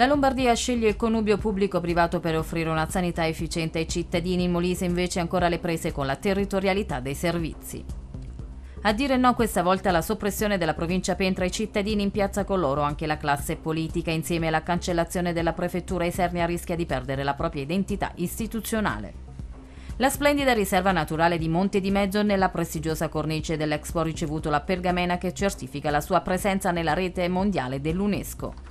La Lombardia sceglie il connubio pubblico-privato per offrire una sanità efficiente ai cittadini, in Molise invece ancora le prese con la territorialità dei servizi. A dire no questa volta alla soppressione della provincia Pentra i cittadini in piazza con loro anche la classe politica insieme alla cancellazione della prefettura Esernia rischia di perdere la propria identità istituzionale. La splendida riserva naturale di Monte di Mezzo nella prestigiosa cornice dell'Expo ha ricevuto la pergamena che certifica la sua presenza nella rete mondiale dell'UNESCO.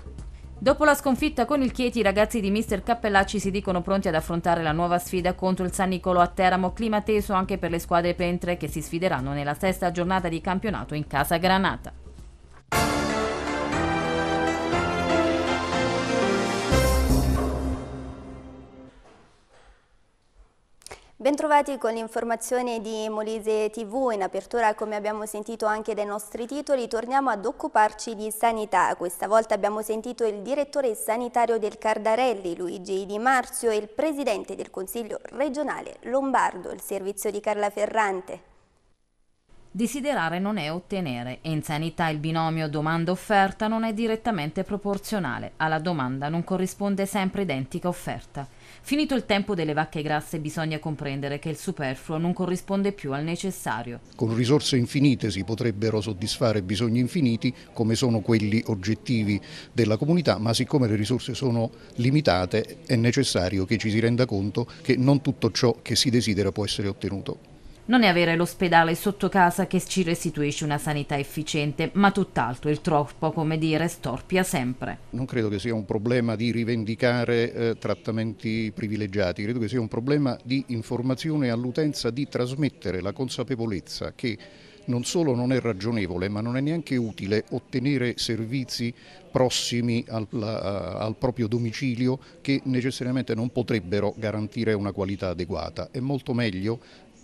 Dopo la sconfitta con il Chieti, i ragazzi di Mister Cappellacci si dicono pronti ad affrontare la nuova sfida contro il San Nicolo a Teramo, clima teso anche per le squadre pentre che si sfideranno nella sesta giornata di campionato in casa Granata. Bentrovati con l'informazione di Molise TV, in apertura come abbiamo sentito anche dai nostri titoli torniamo ad occuparci di sanità, questa volta abbiamo sentito il direttore sanitario del Cardarelli Luigi Di Marzio e il presidente del Consiglio regionale Lombardo, il servizio di Carla Ferrante. Desiderare non è ottenere e in sanità il binomio domanda-offerta non è direttamente proporzionale, alla domanda non corrisponde sempre identica offerta. Finito il tempo delle vacche grasse bisogna comprendere che il superfluo non corrisponde più al necessario. Con risorse infinite si potrebbero soddisfare bisogni infiniti come sono quelli oggettivi della comunità, ma siccome le risorse sono limitate è necessario che ci si renda conto che non tutto ciò che si desidera può essere ottenuto. Non è avere l'ospedale sotto casa che ci restituisce una sanità efficiente, ma tutt'altro, il troppo, come dire, storpia sempre. Non credo che sia un problema di rivendicare eh, trattamenti privilegiati, credo che sia un problema di informazione all'utenza, di trasmettere la consapevolezza che non solo non è ragionevole, ma non è neanche utile ottenere servizi prossimi al, eh, al, proprio domicilio che necessariamente non potrebbero garantire una qualità adeguata. È molto meglio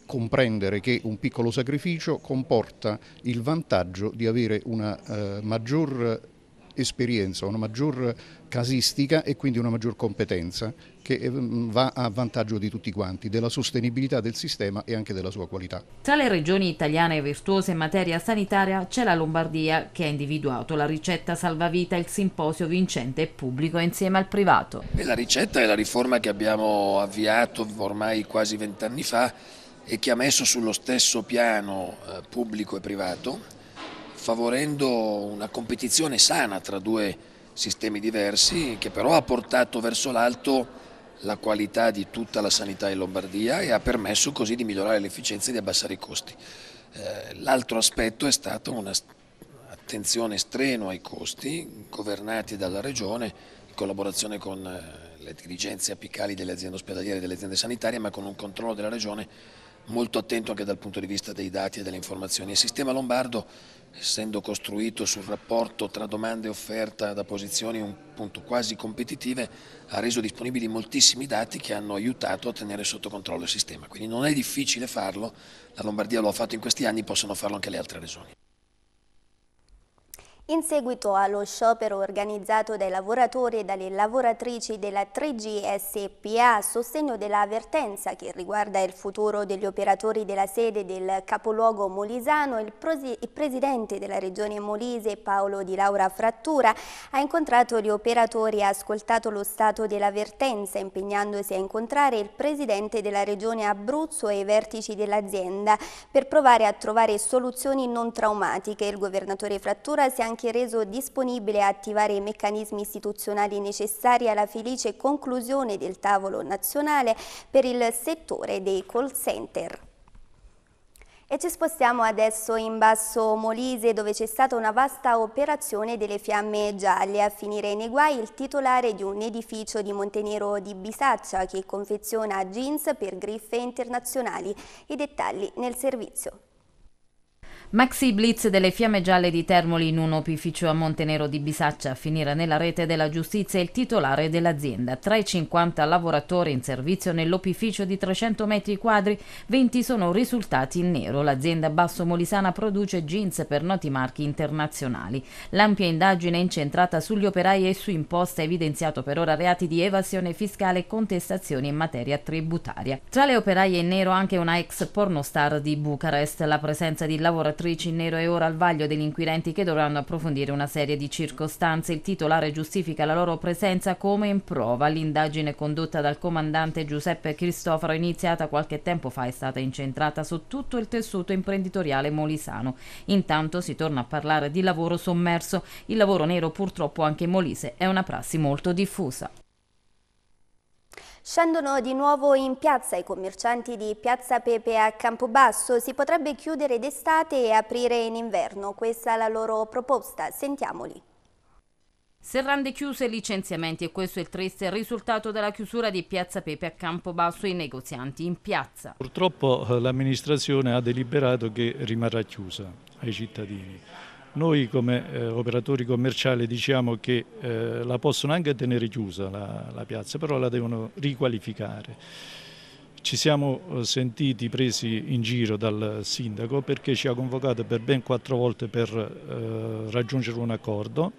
comprendere che un piccolo sacrificio comporta il vantaggio di avere una eh, maggior esperienza, una maggior casistica e quindi una maggior competenza che eh, va a vantaggio di tutti quanti, della sostenibilità del sistema e anche della sua qualità. Tra le regioni italiane virtuose in materia sanitaria c'è la Lombardia che ha individuato la ricetta salvavita, il simposio vincente e pubblico insieme al privato. la ricetta è la riforma che abbiamo avviato ormai quasi vent'anni fa e che ha messo sullo stesso piano eh, pubblico e privato, favorendo una competizione sana tra due sistemi diversi che però ha portato verso l'alto la qualità di tutta la sanità in Lombardia e ha permesso così di migliorare l'efficienza e di abbassare i costi. Eh, l'altro aspetto è stata un'attenzione strenua ai costi, governati dalla Regione in collaborazione con eh, le dirigenze apicali delle aziende ospedaliere e delle aziende sanitarie, ma con un controllo della Regione molto attento anche dal punto di vista dei dati e delle informazioni. Il sistema lombardo, essendo costruito sul rapporto tra domande e offerta da posizioni quasi competitive, ha reso disponibili moltissimi dati che hanno aiutato a tenere sotto controllo il sistema. Quindi non è difficile farlo, la Lombardia lo ha fatto in questi anni, possono farlo anche le altre regioni. In seguito allo sciopero organizzato dai lavoratori e dalle lavoratrici della 3G SPA a sostegno dell'avvertenza che riguarda il futuro degli operatori della sede del capoluogo molisano, il, il presidente della regione molise Paolo Di Laura Frattura ha incontrato gli operatori e ha ascoltato lo stato dell'avvertenza impegnandosi a incontrare il presidente della regione Abruzzo e i vertici dell'azienda per provare a trovare soluzioni non traumatiche. Il governatore Frattura si è anche anche reso disponibile a attivare i meccanismi istituzionali necessari alla felice conclusione del tavolo nazionale per il settore dei call center. E ci spostiamo adesso in Basso Molise dove c'è stata una vasta operazione delle fiamme gialle. A finire nei guai il titolare di un edificio di Montenero di Bisaccia che confeziona jeans per griffe internazionali. I dettagli nel servizio. Maxi Blitz delle Fiamme Gialle di Termoli in un opificio a Montenero di Bisaccia a finire nella rete della giustizia il titolare dell'azienda. Tra i 50 lavoratori in servizio nell'opificio di 300 metri quadri, 20 sono risultati in nero. L'azienda Basso Molisana produce jeans per noti marchi internazionali. L'ampia indagine è incentrata sugli operai e su imposta ha evidenziato per ora reati di evasione fiscale e contestazioni in materia tributaria. Tra le operaie in nero anche una ex pornostar di Bucarest, la presenza di lavoratori attrici in nero è ora al vaglio degli inquirenti che dovranno approfondire una serie di circostanze. Il titolare giustifica la loro presenza come in prova. L'indagine condotta dal comandante Giuseppe Cristoforo, iniziata qualche tempo fa, è stata incentrata su tutto il tessuto imprenditoriale molisano. Intanto si torna a parlare di lavoro sommerso. Il lavoro nero purtroppo anche in Molise è una prassi molto diffusa. Scendono di nuovo in piazza i commercianti di Piazza Pepe a Campobasso. Si potrebbe chiudere d'estate e aprire in inverno. Questa è la loro proposta. Sentiamoli. Serrande chiuse e licenziamenti e questo è il triste risultato della chiusura di Piazza Pepe a Campobasso ai negozianti in piazza. Purtroppo eh, l'amministrazione ha deliberato che rimarrà chiusa ai cittadini. Noi come eh, operatori commerciali diciamo che eh, la possono anche tenere chiusa la, la, piazza, però la devono riqualificare. Ci siamo eh, sentiti presi in giro dal sindaco perché ci ha convocato per ben quattro volte per eh, raggiungere un accordo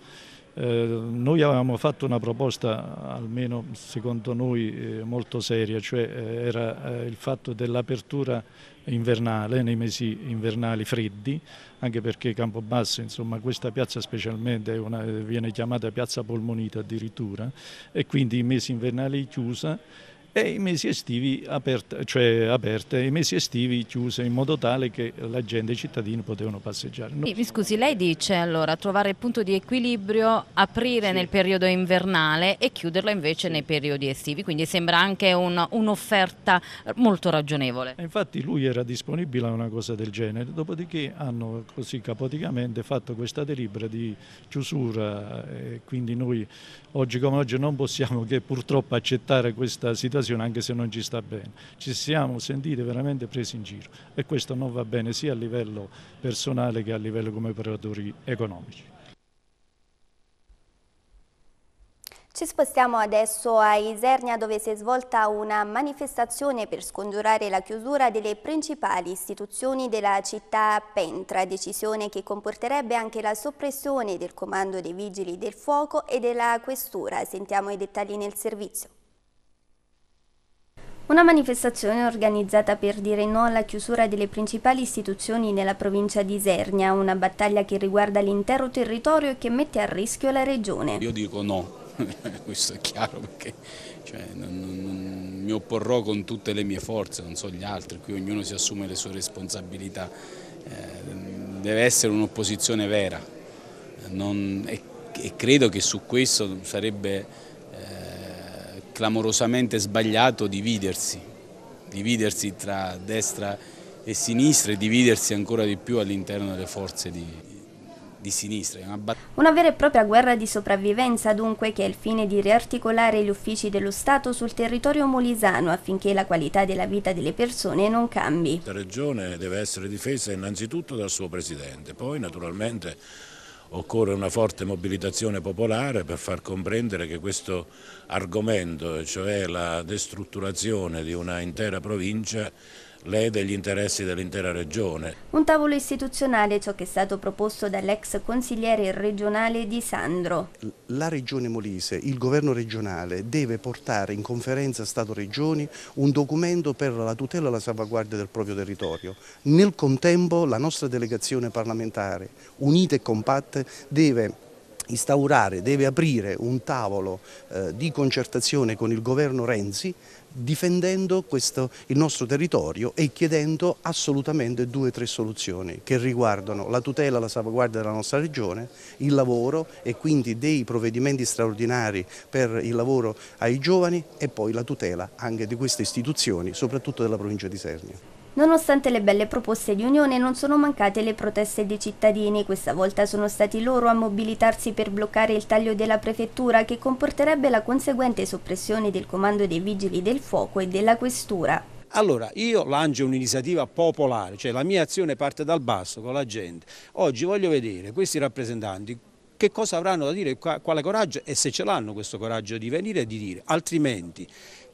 eh, noi avevamo fatto una proposta, almeno secondo noi, eh, molto seria, cioè eh, era eh, il fatto dell'apertura invernale, nei mesi invernali freddi, anche perché Campobasso, insomma, questa piazza specialmente una, viene chiamata piazza polmonita addirittura, e quindi i mesi invernali chiusa e i mesi estivi aperte, cioè aperte, i mesi estivi chiuse in modo tale che la gente, i cittadini potevano passeggiare. No. Mi scusi, lei dice allora trovare il punto di equilibrio, aprire sì. nel periodo invernale e chiuderla invece nei periodi estivi, quindi sembra anche un'offerta molto ragionevole. infatti lui era disponibile a una cosa del genere, dopodiché hanno così capoticamente fatto questa delibera di chiusura eh, e quindi noi oggi come oggi non possiamo che purtroppo accettare questa situazione occasione anche se non ci sta bene. Ci siamo sentiti veramente presi in giro e questo non va bene sia a livello personale che a livello come operatori economici. Ci spostiamo adesso a Isernia dove si è svolta una manifestazione per scongiurare la chiusura delle principali istituzioni della città Pentra, decisione che comporterebbe anche la soppressione del comando dei vigili del fuoco e della questura. Sentiamo i dettagli nel servizio. Una manifestazione organizzata per dire no alla chiusura delle principali istituzioni nella provincia di Isernia, una battaglia che riguarda l'intero territorio e che mette a rischio la regione. Io dico no, questo è chiaro perché cioè, non, non, mi opporrò con tutte le mie forze, non so gli altri, qui ognuno si assume le sue responsabilità, eh, deve essere un'opposizione vera non, e, e, credo che su questo sarebbe... Eh, clamorosamente sbagliato dividersi, dividersi tra destra e sinistra e dividersi ancora di più all'interno delle forze di, di sinistra. Una, una vera e propria guerra di sopravvivenza dunque che ha il fine di riarticolare gli uffici dello Stato sul territorio molisano affinché la qualità della vita delle persone non cambi. La regione deve essere difesa innanzitutto dal suo presidente, poi naturalmente occorre una forte mobilitazione popolare per far comprendere che questo argomento, cioè la destrutturazione di una intera provincia, lede gli interessi dell'intera regione. Un tavolo istituzionale, ciò che è stato proposto dall'ex consigliere regionale di Sandro. La regione Molise, il governo regionale, deve portare in conferenza Stato-Regioni un documento per la tutela e la salvaguardia del proprio territorio. Nel contempo la nostra delegazione parlamentare, unita e compatta, deve instaurare, deve aprire un tavolo eh, di concertazione con il governo Renzi difendendo questo, il nostro territorio e chiedendo assolutamente due o tre soluzioni che riguardano la tutela e la salvaguardia della nostra regione, il lavoro e quindi dei provvedimenti straordinari per il lavoro ai giovani e poi la tutela anche di queste istituzioni, soprattutto della provincia di Sernia. Nonostante le belle proposte di unione non sono mancate le proteste dei cittadini, questa volta sono stati loro a mobilitarsi per bloccare il taglio della prefettura che comporterebbe la conseguente soppressione del comando dei vigili del fuoco e della questura. Allora, io lancio un'iniziativa popolare, cioè la mia azione parte dal basso con la gente. Oggi voglio vedere questi rappresentanti che cosa avranno da dire, quale coraggio e se ce l'hanno questo coraggio di venire e di dire, altrimenti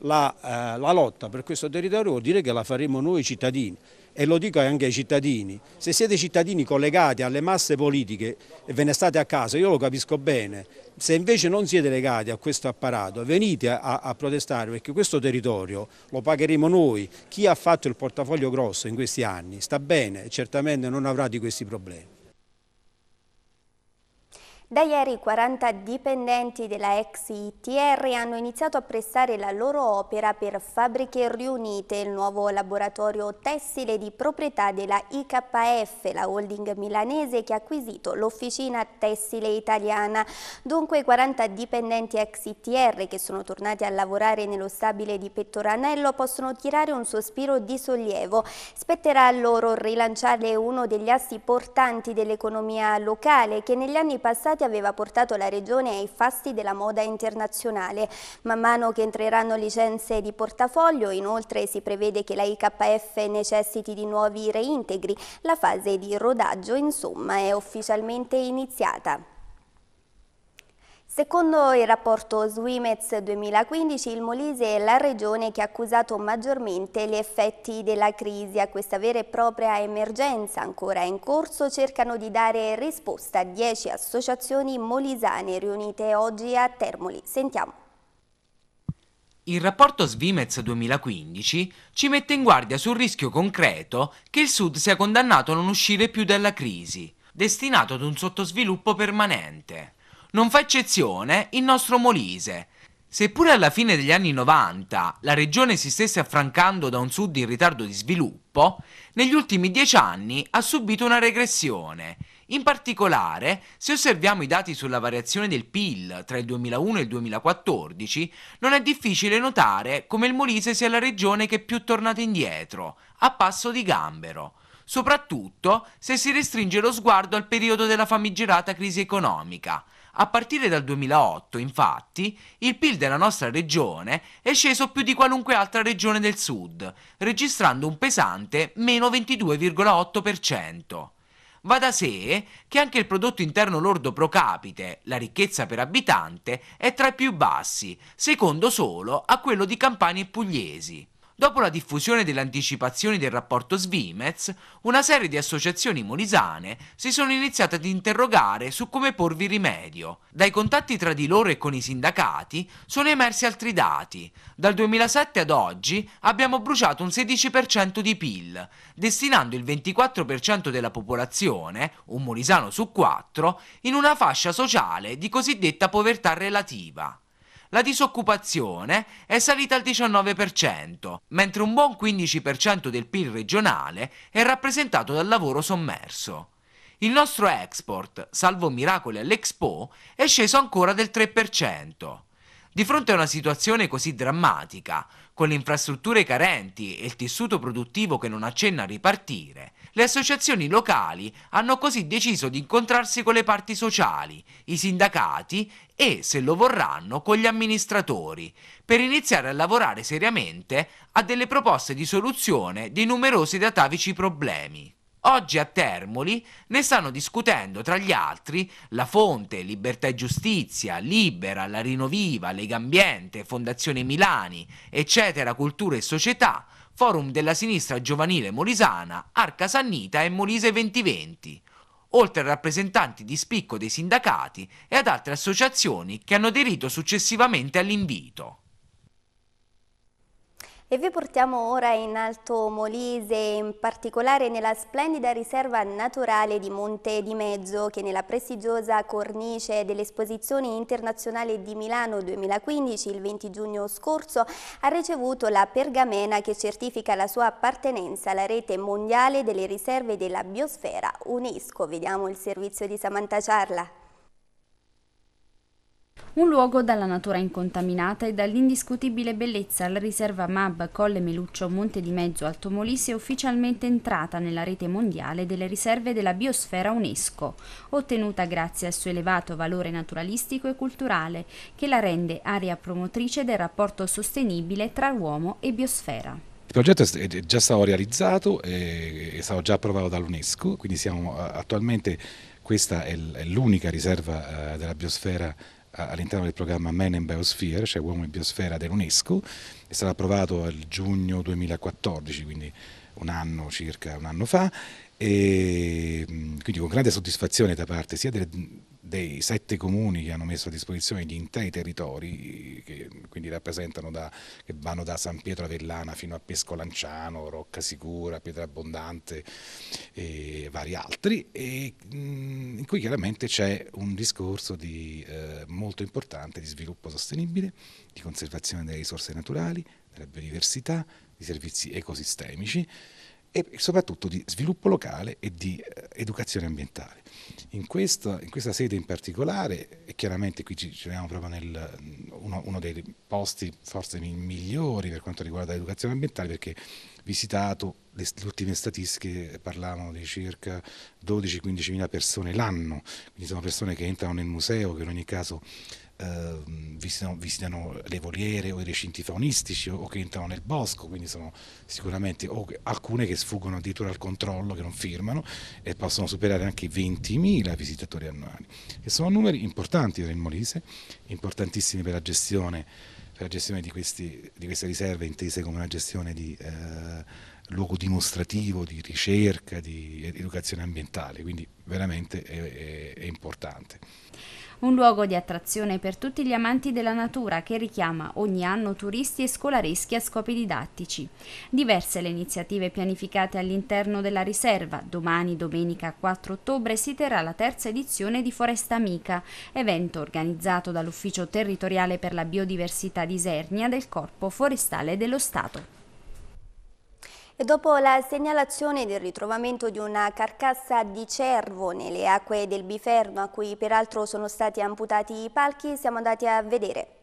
la, eh, la lotta per questo territorio vuol dire che la faremo noi cittadini e lo dico anche ai cittadini, se siete cittadini collegati alle masse politiche e ve ne state a casa, io lo capisco bene, se invece non siete legati a questo apparato venite a, a protestare perché questo territorio lo pagheremo noi, chi ha fatto il portafoglio grosso in questi anni sta bene e certamente non avrà di questi problemi. Da ieri 40 dipendenti della ex ITR hanno iniziato a prestare la loro opera per Fabbriche Riunite, il nuovo laboratorio tessile di proprietà della IKF, la holding milanese che ha acquisito l'Officina Tessile Italiana. Dunque i 40 dipendenti ex ITR che sono tornati a lavorare nello stabile di Pettoranello possono tirare un sospiro di sollievo. Spetterà a loro rilanciare uno degli assi portanti dell'economia locale che negli anni passati recenti aveva portato la Regione ai fasti della moda internazionale. Man mano che entreranno licenze di portafoglio, inoltre si prevede che la IKF necessiti di nuovi reintegri. La fase di rodaggio, insomma, è ufficialmente iniziata. Secondo il rapporto Swimez 2015, il Molise è la regione che ha accusato maggiormente gli effetti della crisi. A questa vera e propria emergenza ancora in corso cercano di dare risposta 10 associazioni molisane riunite oggi a Termoli. Sentiamo. Il rapporto Svimez 2015 ci mette in guardia sul rischio concreto che il Sud sia condannato a non uscire più dalla crisi, destinato ad un sottosviluppo permanente. Non fa eccezione il nostro Molise. Seppure alla fine degli anni 90 la regione si stesse affrancando da un sud in ritardo di sviluppo, negli ultimi dieci anni ha subito una regressione. In particolare, se osserviamo i dati sulla variazione del PIL tra il 2001 e il 2014, non è difficile notare come il Molise sia la regione che è più tornata indietro, a passo di gambero soprattutto se si restringe lo sguardo al periodo della famigerata crisi economica, a partire dal 2008, infatti, il PIL della nostra regione è sceso più di qualunque altra regione del sud, registrando un pesante meno 22,8%. Va da sé che anche il prodotto interno lordo pro capite, la ricchezza per abitante, è tra i più bassi, secondo solo a quello di campani e pugliesi dopo la diffusione delle anticipazioni del rapporto Svimez, una serie di associazioni molisane si sono iniziate ad interrogare su come porvi rimedio. Dai contatti tra di loro e con i sindacati sono emersi altri dati. Dal 2007 ad oggi abbiamo bruciato un 16% di PIL, destinando il 24% della popolazione, un molisano su quattro, in una fascia sociale di cosiddetta povertà relativa la disoccupazione è salita al 19%, mentre un buon 15% del PIL regionale è rappresentato dal lavoro sommerso. Il nostro export, salvo miracoli all'Expo, è sceso ancora del 3%. Di fronte a una situazione così drammatica, con le infrastrutture carenti e il tessuto produttivo che non accenna a ripartire, le associazioni locali hanno così deciso di incontrarsi con le parti sociali, i sindacati e, se lo vorranno, con gli amministratori, per iniziare a lavorare seriamente a delle proposte di soluzione dei numerosi datavici problemi. Oggi a Termoli ne stanno discutendo tra gli altri La Fonte, Libertà e Giustizia, Libera, La Rinoviva, Legambiente, Fondazione Milani, eccetera, Cultura e Società, Forum della Sinistra Giovanile Molisana, Arca Sannita e Molise 2020, oltre a rappresentanti di spicco dei sindacati e ad altre associazioni che hanno aderito successivamente all'invito. E vi portiamo ora in Alto Molise, in particolare nella splendida riserva naturale di Monte di Mezzo, che nella prestigiosa cornice dell'esposizione internazionale di Milano 2015, il 20 giugno scorso, ha ricevuto la pergamena che certifica la sua appartenenza alla rete mondiale delle riserve della biosfera UNESCO. Vediamo il servizio di Samantha Ciarla. Un luogo dalla natura incontaminata e dall'indiscutibile bellezza, la riserva MAB Colle Meluccio Monte di Mezzo Alto Molise è ufficialmente entrata nella rete mondiale delle riserve della biosfera UNESCO, ottenuta grazie al suo elevato valore naturalistico e culturale, che la rende area promotrice del rapporto sostenibile tra uomo e biosfera. Il progetto è già stato realizzato, è stato già approvato dall'UNESCO, quindi siamo attualmente, questa è l'unica riserva eh, della biosfera all'interno del programma Men in Biosphere, cioè Uomo in Biosfera dell'UNESCO, è stato approvato a giugno 2014, quindi un anno circa, un anno fa, e mm, quindi con grande soddisfazione da parte sia delle dei sette comuni che hanno messo a disposizione gli interi territori, che quindi rappresentano da, che vanno da San Pietro Avellana fino a Pescolanciano, Rocca Sicura, Pietra Abbondante e vari altri, e in cui chiaramente c'è un discorso di, eh, molto importante di sviluppo sostenibile, di conservazione delle risorse naturali, della biodiversità, di servizi ecosistemici e soprattutto di sviluppo locale e di eh, educazione ambientale. In questa, in questa sede in particolare, e chiaramente qui ci troviamo proprio nel uno, uno, dei posti forse migliori per quanto riguarda l'educazione ambientale, perché visitato, le, le ultime statistiche parlavano di circa 12-15 mila persone l'anno, quindi sono persone che entrano nel museo, che in ogni caso eh, visitano, visitano, le voliere o i recinti faunistici o, o che entrano nel bosco, quindi sono sicuramente o alcune che sfuggono addirittura al controllo, che non firmano e possono superare anche i 20.000 visitatori annuali, che sono numeri importanti per il Molise, importantissimi per la gestione, per la gestione di, questi, di, queste riserve intese come una gestione di... Eh, luogo dimostrativo di ricerca, di educazione ambientale, quindi veramente è, è, è importante. Un luogo di attrazione per tutti gli amanti della natura che richiama ogni anno turisti e scolareschi a scopi didattici. Diverse le iniziative pianificate all'interno della riserva. Domani, domenica 4 ottobre, si terrà la terza edizione di Foresta Amica, evento organizzato dall'Ufficio territoriale per la biodiversità di Isernia del Corpo Forestale dello Stato. E dopo la segnalazione del ritrovamento di una carcassa di cervo nelle acque del Biferno, a cui peraltro sono stati amputati i palchi, siamo andati a vedere.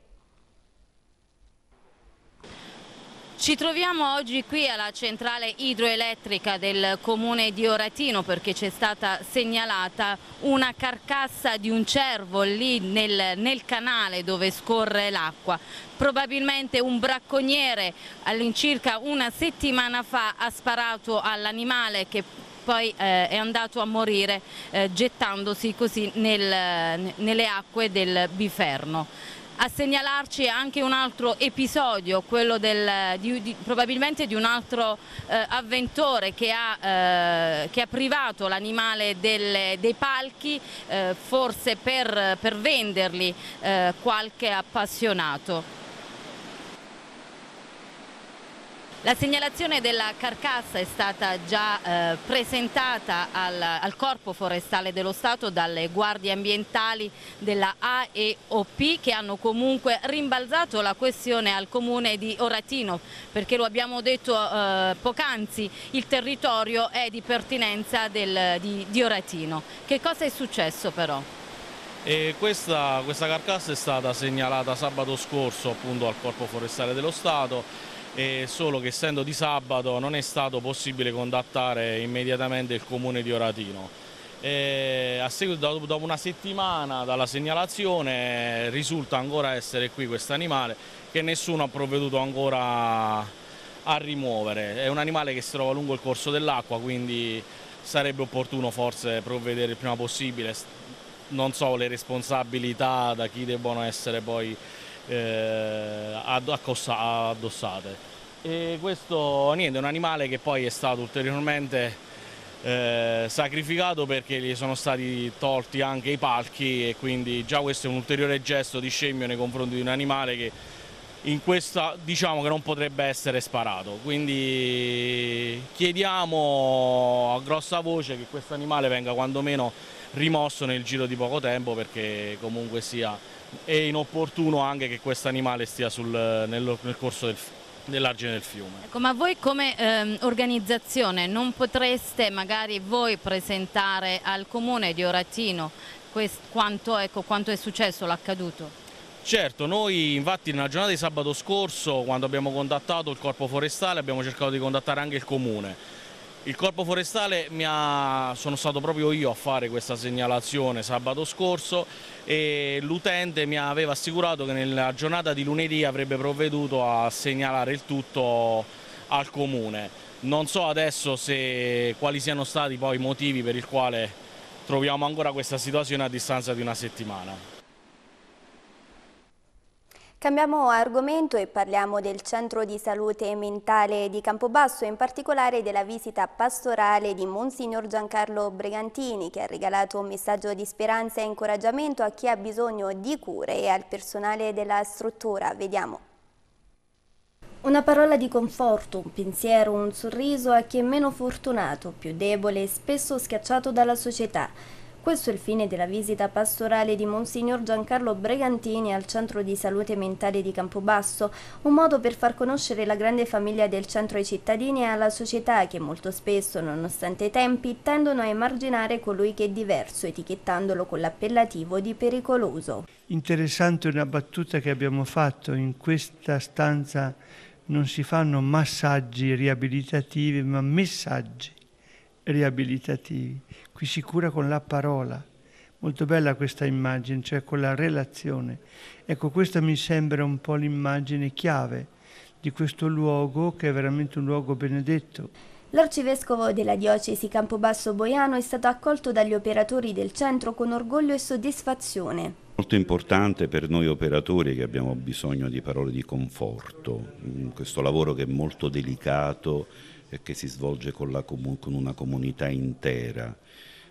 Ci troviamo oggi qui alla centrale idroelettrica del comune di Oratino perché c'è stata segnalata una carcassa di un cervo lì nel, nel canale dove scorre l'acqua. Probabilmente un bracconiere all'incirca una settimana fa ha sparato all'animale che poi eh, è andato a morire eh, gettandosi così nel, nelle acque del biferno a segnalarci anche un altro episodio, quello del, di, di, probabilmente di un altro eh, avventore che ha, eh, che ha privato l'animale dei palchi, eh, forse per, per venderli eh, qualche appassionato. La segnalazione della carcassa è stata già eh, presentata al, al, Corpo Forestale dello Stato dalle guardie ambientali della AEOP che hanno comunque rimbalzato la questione al comune di Oratino perché lo abbiamo detto eh, poc'anzi, il territorio è di pertinenza del, di, di, Oratino. Che cosa è successo però? Questa, questa carcassa è stata segnalata sabato scorso appunto al Corpo Forestale dello Stato eh, solo che essendo di sabato non è stato possibile contattare immediatamente il comune di Oratino. E a seguito, dopo una settimana dalla segnalazione, risulta ancora essere qui questo animale che nessuno ha provveduto ancora a rimuovere. È un animale che si trova lungo il corso dell'acqua, quindi sarebbe opportuno forse provvedere il prima possibile. Non so le responsabilità da chi debbono essere poi eh, addossate. E questo niente, è un animale che poi è stato ulteriormente eh, sacrificato perché gli sono stati tolti anche i palchi e quindi già questo è un ulteriore gesto di scemmio nei confronti di un animale che in questa diciamo che non potrebbe essere sparato quindi chiediamo a grossa voce che questo animale venga quantomeno rimosso nel giro di poco tempo perché comunque sia è inopportuno anche che questo animale stia sul, nel, nel, corso del, dell'argine del fiume. Ecco, ma voi come ehm, organizzazione non potreste magari voi presentare al comune di Oratino quest, quanto, ecco, quanto è successo, l'accaduto? Certo, noi infatti nella giornata di sabato scorso quando abbiamo contattato il corpo forestale abbiamo cercato di contattare anche il comune il corpo forestale mi ha, sono stato proprio io a fare questa segnalazione sabato scorso e l'utente mi aveva assicurato che nella giornata di lunedì avrebbe provveduto a segnalare il tutto al comune. Non so adesso se, quali siano stati poi i motivi per il quale troviamo ancora questa situazione a distanza di una settimana. Cambiamo argomento e parliamo del centro di salute mentale di Campobasso, in particolare della visita pastorale di Monsignor Giancarlo Bregantini, che ha regalato un messaggio di speranza e incoraggiamento a chi ha bisogno di cure e al personale della struttura. Vediamo. Una parola di conforto, un pensiero, un sorriso a chi è meno fortunato, più debole e spesso schiacciato dalla società. Questo è il fine della visita pastorale di Monsignor Giancarlo Bregantini al Centro di Salute Mentale di Campobasso, un modo per far conoscere la grande famiglia del centro ai cittadini e alla società che molto spesso, nonostante i tempi, tendono a emarginare colui che è diverso, etichettandolo con l'appellativo di pericoloso. Interessante una battuta che abbiamo fatto in questa stanza non si fanno massaggi riabilitativi ma messaggi riabilitativi. Qui si cura con la parola. Molto bella questa immagine, cioè con la relazione. Ecco, questa mi sembra un po' l'immagine chiave di questo luogo che è veramente un luogo benedetto. L'arcivescovo della diocesi Campobasso Boiano è stato accolto dagli operatori del centro con orgoglio e soddisfazione. Molto importante per noi operatori che abbiamo bisogno di parole di conforto, mm, questo lavoro che è molto delicato, che si svolge con, comu- con una comunità intera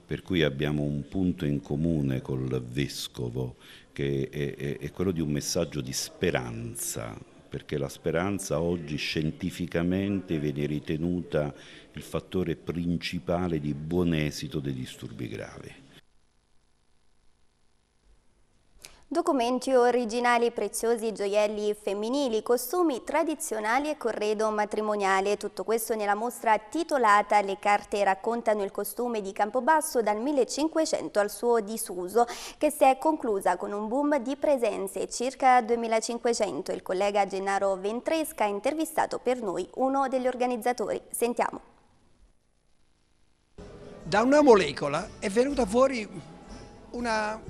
per cui abbiamo un punto in comune col Vescovo che è, è, è, quello di un messaggio di speranza, perché la speranza oggi scientificamente viene ritenuta il fattore principale di buon esito dei disturbi gravi. Documenti originali, preziosi, gioielli femminili, costumi tradizionali e corredo matrimoniale. Tutto questo nella mostra titolata Le carte raccontano il costume di Campobasso dal 1500 al suo disuso, che si è conclusa con un boom di presenze, circa 2500. Il collega Gennaro Ventresca ha intervistato per noi uno degli organizzatori. Sentiamo. Da una molecola è venuta fuori una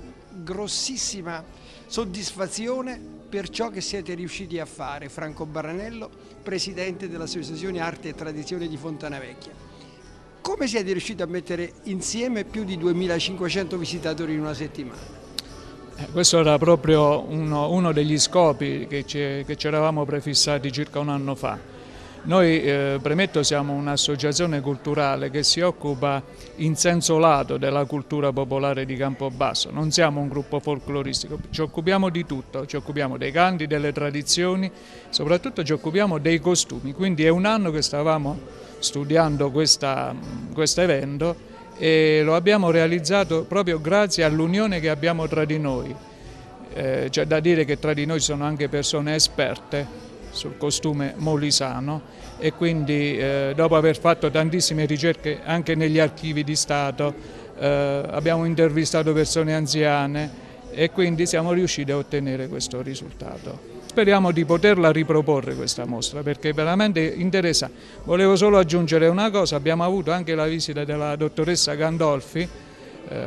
grossissima soddisfazione per ciò che siete riusciti a fare, Franco Baranello, presidente dell'Associazione Arte e Tradizione di Fontana Vecchia. Come siete riusciti a mettere insieme più di 2500 visitatori in una settimana? Eh, questo era proprio uno, uno degli scopi che ci, che ci eravamo prefissati circa un anno fa noi, eh, premetto, siamo un'associazione culturale che si occupa in senso lato della cultura popolare di Campobasso, non siamo un gruppo folcloristico, ci occupiamo di tutto, ci occupiamo dei canti, delle tradizioni, soprattutto ci occupiamo dei costumi, quindi è un anno che stavamo studiando questo evento e lo abbiamo realizzato proprio grazie all'unione che abbiamo tra di noi, eh, c'è da dire che tra di noi sono anche persone esperte sul costume molisano e quindi eh, dopo aver fatto tantissime ricerche anche negli archivi di Stato eh, abbiamo intervistato persone anziane e quindi siamo riusciti a ottenere questo risultato. Speriamo di poterla riproporre questa mostra perché è veramente interessante. Volevo solo aggiungere una cosa, abbiamo avuto anche la visita della dottoressa Gandolfi eh,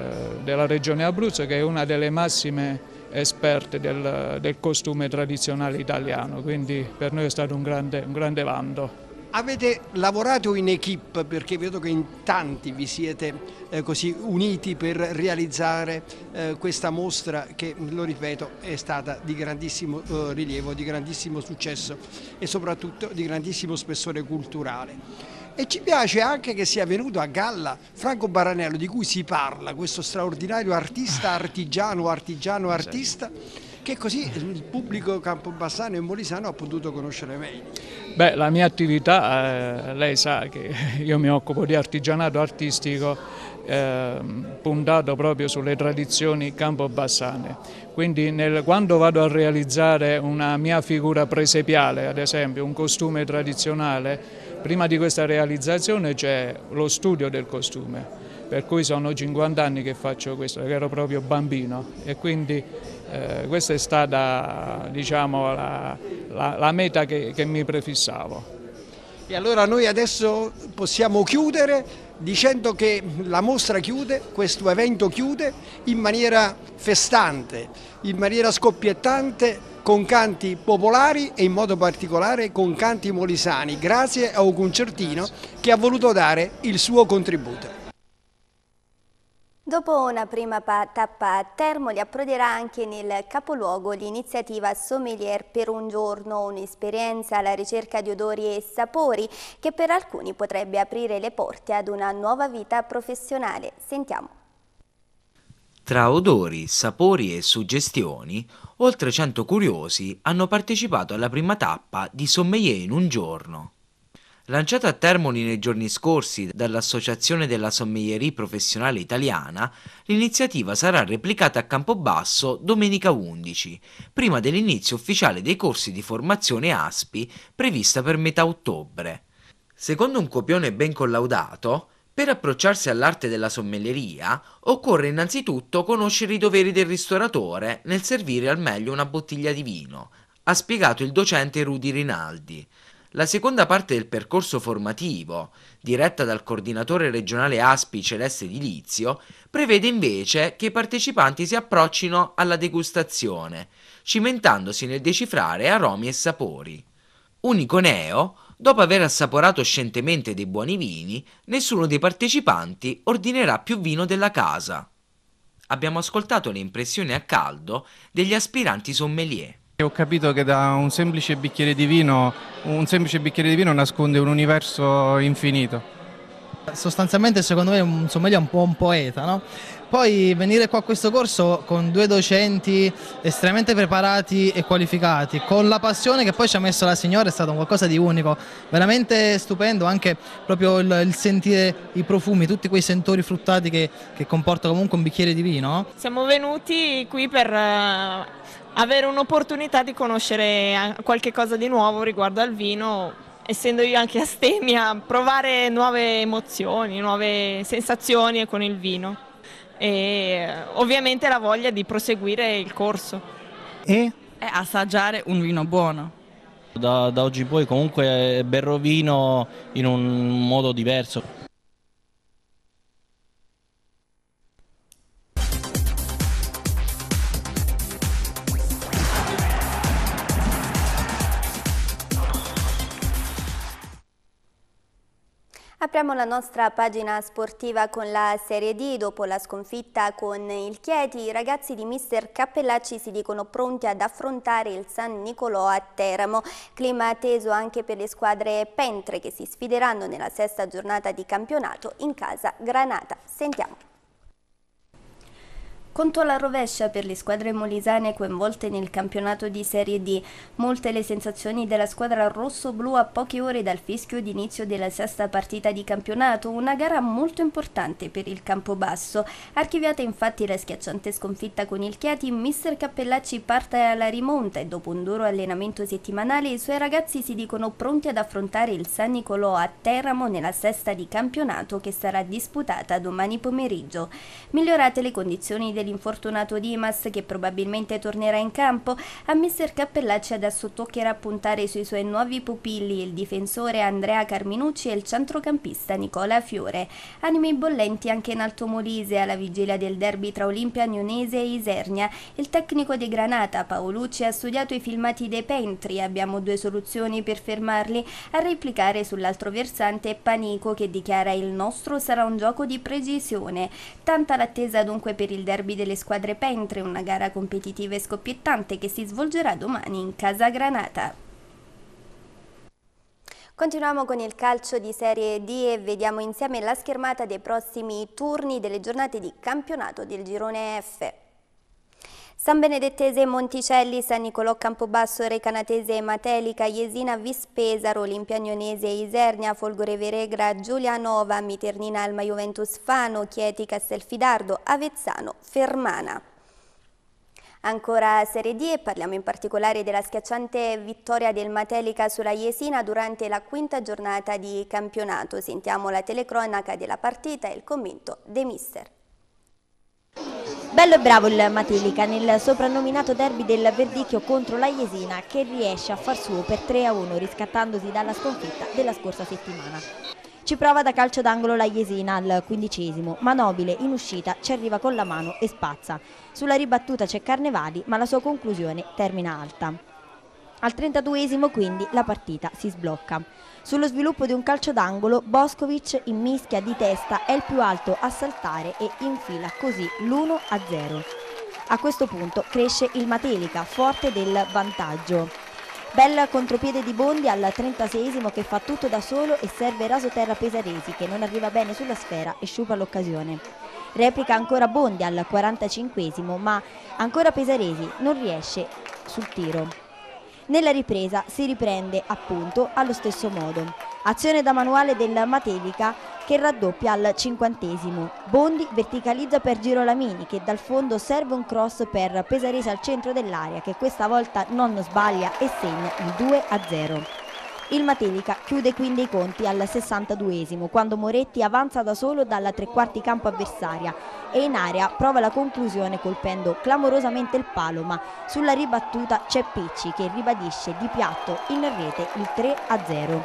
della regione Abruzzo che è una delle massime esperte del, del costume tradizionale italiano, quindi per noi è stato un grande, un grande vanto. Avete lavorato in equip perché vedo che in tanti vi siete eh, così uniti per realizzare eh, questa mostra che, lo ripeto, è stata di grandissimo eh, rilievo, di grandissimo successo e soprattutto di grandissimo spessore culturale. E ci piace anche che sia venuto a galla Franco Baranello, di cui si parla, questo straordinario artista, ah. artigiano, artigiano, esatto. artista, che così il pubblico campobassano e molisano ha potuto conoscere meglio. Beh, la mia attività, eh, lei sa che io mi occupo di artigianato artistico eh, puntato proprio sulle tradizioni campobassane. Quindi nel, quando vado a realizzare una mia figura presepiale, ad esempio un costume tradizionale, Prima di questa realizzazione c'è lo studio del costume, per cui sono 50 anni che faccio questo, che ero proprio bambino e quindi eh, questa è stata diciamo, la, la, la, meta che, che mi prefissavo. E allora noi adesso possiamo chiudere dicendo che la mostra chiude, questo evento chiude in maniera festante, in maniera scoppiettante con canti popolari e in modo particolare con canti molisani, grazie a un concertino che ha voluto dare il suo contributo. Dopo una prima tappa a Termoli approderà anche nel capoluogo l'iniziativa Sommelier per un giorno, un'esperienza alla ricerca di odori e sapori che per alcuni potrebbe aprire le porte ad una nuova vita professionale. Sentiamo. Tra odori, sapori e suggestioni, oltre 100 curiosi hanno partecipato alla prima tappa di Sommelier in un giorno. Lanciata a Termoli nei giorni scorsi dall'Associazione della Sommelierie Professionale Italiana, l'iniziativa sarà replicata a Campobasso domenica 11, prima dell'inizio ufficiale dei corsi di formazione ASPI prevista per metà ottobre. Secondo un copione ben collaudato, per approcciarsi all'arte della sommelleria occorre innanzitutto conoscere i doveri del ristoratore nel servire al meglio una bottiglia di vino, ha spiegato il docente Rudi Rinaldi. La seconda parte del percorso formativo, diretta dal coordinatore regionale ASPI Celeste Edilizio, prevede invece che i partecipanti si approccino alla degustazione, cimentandosi nel decifrare aromi e sapori. Un iconeo Dopo aver assaporato scientemente dei buoni vini, nessuno dei partecipanti ordinerà più vino della casa. Abbiamo ascoltato le impressioni a caldo degli aspiranti sommelier. Ho capito che da un semplice bicchiere di vino, un semplice bicchiere di vino nasconde un universo infinito. Sostanzialmente secondo me un sommelier è un po' un poeta, no? Poi venire qua a questo corso con due docenti estremamente preparati e qualificati, con la passione che poi ci ha messo la signora è stato qualcosa di unico, veramente stupendo anche proprio il, il sentire i profumi, tutti quei sentori fruttati che, che comporta comunque un bicchiere di vino. Siamo venuti qui per eh, avere un'opportunità di conoscere eh, qualche cosa di nuovo riguardo al vino essendo io anche astemia, provare nuove emozioni, nuove sensazioni con il vino e eh, ovviamente la voglia di proseguire il corso. E? È assaggiare un vino buono. Da, da oggi in poi comunque berrò vino in un modo diverso. Apriamo la nostra pagina sportiva con la Serie D. Dopo la sconfitta con il Chieti, i ragazzi di mister Cappellacci si dicono pronti ad affrontare il San Nicolò a Teramo. Clima teso anche per le squadre pentre che si sfideranno nella sesta giornata di campionato in casa Granata. Sentiamo. Conto alla rovescia per le squadre molisane coinvolte nel campionato di Serie D. Molte le sensazioni della squadra rosso-blu a poche ore dal fischio d'inizio della sesta partita di campionato, una gara molto importante per il Campobasso. Archiviata infatti la schiacciante sconfitta con il Chiati, mister Cappellacci parte alla rimonta e dopo un duro allenamento settimanale i suoi ragazzi si dicono pronti ad affrontare il San Nicolò a Teramo nella sesta di campionato che sarà disputata domani pomeriggio. Migliorate le condizioni del dell'infortunato Dimas, che probabilmente tornerà in campo, a Mr. Cappellacci adesso toccherà puntare sui suoi nuovi pupilli, il difensore Andrea Carminucci e il centrocampista Nicola Fiore. Anime bollenti anche in Alto Molise, alla vigilia del derby tra Olimpia Nionese e Isernia. Il tecnico di Granata, Paolucci, ha studiato i filmati dei Pentri, abbiamo due soluzioni per fermarli, a replicare sull'altro versante Panico che dichiara il nostro sarà un gioco di precisione. Tanta l'attesa dunque per il derby derby delle squadre pentre, una gara competitiva e scoppiettante che si svolgerà domani in Casa Granata. Continuiamo con il calcio di Serie D e vediamo insieme la schermata dei prossimi turni delle giornate di campionato del girone F. San Benedettese, Monticelli, San Nicolò, Campobasso, Recanatese, Matelica, Iesina, Vispesaro, Limpiagnonese, Isernia, Folgore Veregra, Giulianova, Miternina, Alma Juventus, Fano, Chieti, Castelfidardo, Avezzano, Fermana. Ancora Serie D e parliamo in particolare della schiacciante vittoria del Matelica sulla Iesina durante la quinta giornata di campionato. Sentiamo la telecronaca della partita e il commento dei mister. Bello e bravo il Matilica nel soprannominato derby del Verdicchio contro la Jesina che riesce a far suo per 3-1 a riscattandosi dalla sconfitta della scorsa settimana. Ci prova da calcio d'angolo la Jesina al quindicesimo, ma Nobile in uscita ci arriva con la mano e spazza. Sulla ribattuta c'è Carnevali, ma la sua conclusione termina alta. Al 32 quindi la partita si sblocca. Sullo sviluppo di un calcio d'angolo, Boscovic in mischia di testa è il più alto a saltare e infila così l'1-0. A questo punto cresce il Matelica, forte del vantaggio. Bel contropiede di Bondi al 36 esimo che fa tutto da solo e serve Rasoterra Pesaresi che non arriva bene sulla sfera e sciupa l'occasione. Replica ancora Bondi al 45 esimo ma ancora Pesaresi non riesce sul tiro. Nella ripresa si riprende appunto allo stesso modo. Azione da manuale del Matelica che raddoppia al cinquantesimo. Bondi verticalizza per Girolamini che dal fondo serve un cross per Pesarese al centro dell'area che questa volta non sbaglia e segna il 2 a 0. Il Matelica chiude quindi i conti al 62esimo quando Moretti avanza da solo dalla tre quarti campo avversaria e in area prova la conclusione colpendo clamorosamente il palo ma sulla ribattuta c'è Picci che ribadisce di piatto in rete il 3 0.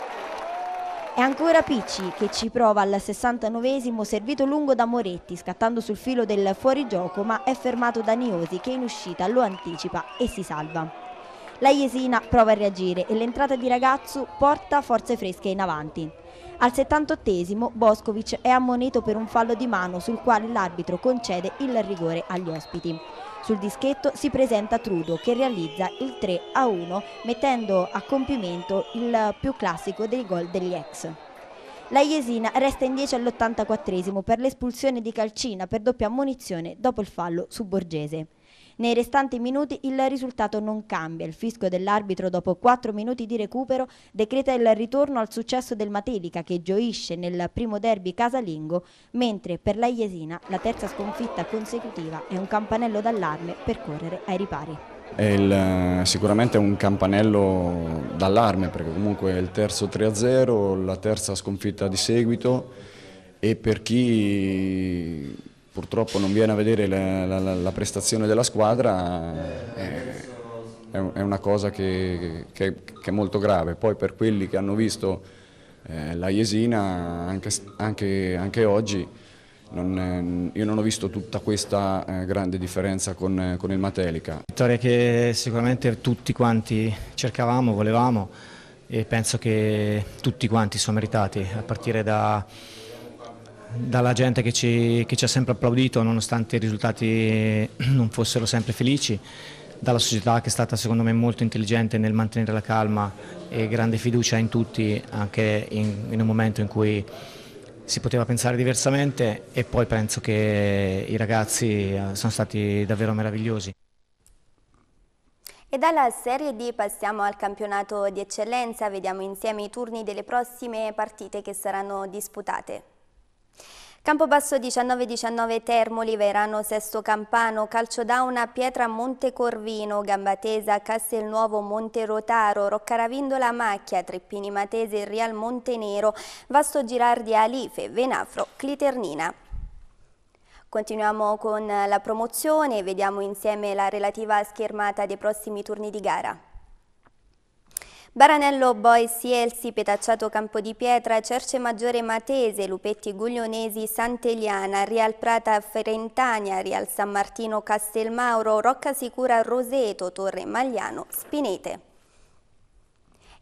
È ancora Picci che ci prova al 69esimo servito lungo da Moretti scattando sul filo del fuorigioco ma è fermato da Niosi che in uscita lo anticipa e si salva. La Jesina prova a reagire e l'entrata di Ragazzu porta forze fresche in avanti. Al 78 esimo Boscovic è ammonito per un fallo di mano sul quale l'arbitro concede il rigore agli ospiti. Sul dischetto si presenta Trudo che realizza il 3 a 1 mettendo a compimento il più classico dei gol degli ex. La Iesina resta in 10 all'84 per l'espulsione di Calcina per doppia ammonizione dopo il fallo su Borgese. Nei restanti minuti il risultato non cambia. Il fischio dell'arbitro dopo 4 minuti di recupero decreta il ritorno al successo del Matelica che gioisce nel primo derby casalingo, mentre per la Iesina la terza sconfitta consecutiva è un campanello d'allarme per correre ai ripari. È il, eh, sicuramente è un campanello d'allarme perché comunque è il terzo 3-0, la terza sconfitta di seguito e per chi purtroppo non viene a vedere la, la, la prestazione della squadra eh, è, è una cosa che, che, che, è molto grave. Poi per quelli che hanno visto eh, la Jesina anche, anche, anche oggi, non, eh, io non ho visto tutta questa eh, grande differenza con, con il Matelica. Vittoria che sicuramente tutti quanti cercavamo, volevamo e penso che tutti quanti sono meritati, a partire da dalla gente che ci, che ci, ha sempre applaudito nonostante i risultati non fossero sempre felici, dalla società che è stata secondo me molto intelligente nel mantenere la calma e grande fiducia in tutti anche in, in un momento in cui si poteva pensare diversamente e poi penso che i ragazzi eh, sono stati davvero meravigliosi. E dalla Serie D passiamo al campionato di eccellenza, vediamo insieme i turni delle prossime partite che saranno disputate. Campobasso 19-19 Termoli, Verano Sesto Campano, Calcio Dauna, Pietra Montecorvino, Gambatesa, Castelnuovo, Monte Rotaro, Roccaravindola, Macchia, Treppini Matese, Real Montenero, Vasto Girardi, Alife, Venafro, Cliternina. Continuiamo con la promozione, vediamo insieme la relativa schermata dei prossimi turni di gara. Baranello, Boi, Sielsi, Petacciato Campo di Pietra, Cerce Maggiore Matese, Lupetti Guglionesi, Sant'Eliana, Real Prata Ferentania, Real San Martino Castelmauro, Rocca Sicura Roseto, Torre Magliano, Spinete.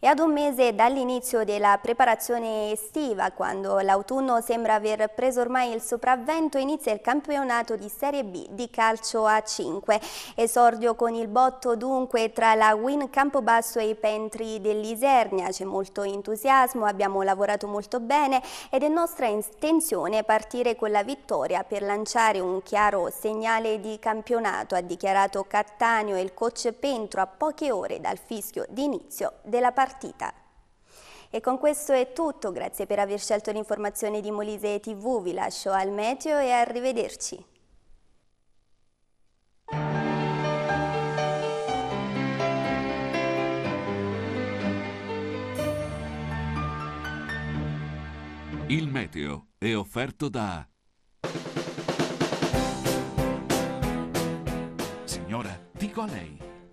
E ad un mese dall'inizio della preparazione estiva, quando l'autunno sembra aver preso ormai il sopravvento, inizia il campionato di Serie B di calcio a 5. Esordio con il botto dunque tra la Win Campobasso e i Pentri dell'Isernia. C'è molto entusiasmo, abbiamo lavorato molto bene ed è nostra intenzione partire con la vittoria per lanciare un chiaro segnale di campionato, ha dichiarato Cattaneo e il coach Pentro a poche ore dal fischio d'inizio della partita partita. E con questo è tutto, grazie per aver scelto l'informazione di Molise TV, vi lascio al meteo e arrivederci. Il meteo è offerto da... Signora, dico a lei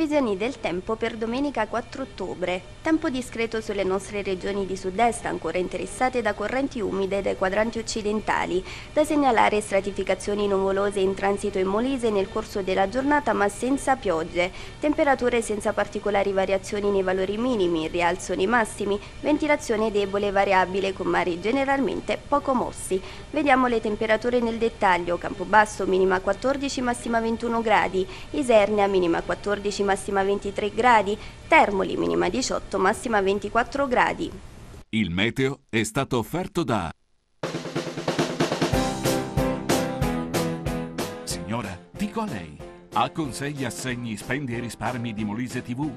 Previsioni del tempo per domenica 4 ottobre. Tempo discreto sulle nostre regioni di sud-est ancora interessate da correnti umide dai quadranti occidentali. Da segnalare stratificazioni nuvolose in transito in Molise nel corso della giornata ma senza piogge. Temperature senza particolari variazioni nei valori minimi, rialzo nei massimi, ventilazione debole e variabile con mari generalmente poco mossi. Vediamo le temperature nel dettaglio. Campobasso minima 14 massima 21 gradi, Isernia minima 14 massima massima 23 gradi, Termoli minima 18, massima 24 gradi. Il meteo è stato offerto da... Signora, dico a lei, ha con sé gli assegni spendi e risparmi di Molise TV?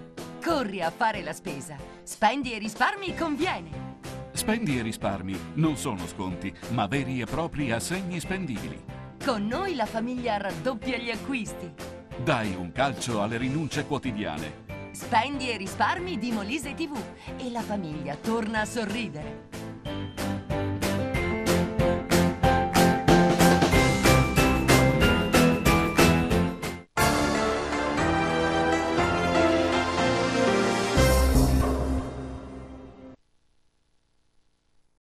Corri a fare la spesa, spendi e risparmi conviene! Spendi e risparmi non sono sconti, ma veri e propri assegni spendibili. Con noi la famiglia raddoppia gli acquisti. Dai un calcio alle rinunce quotidiane. Spendi e risparmi di Molise TV e la famiglia torna a sorridere.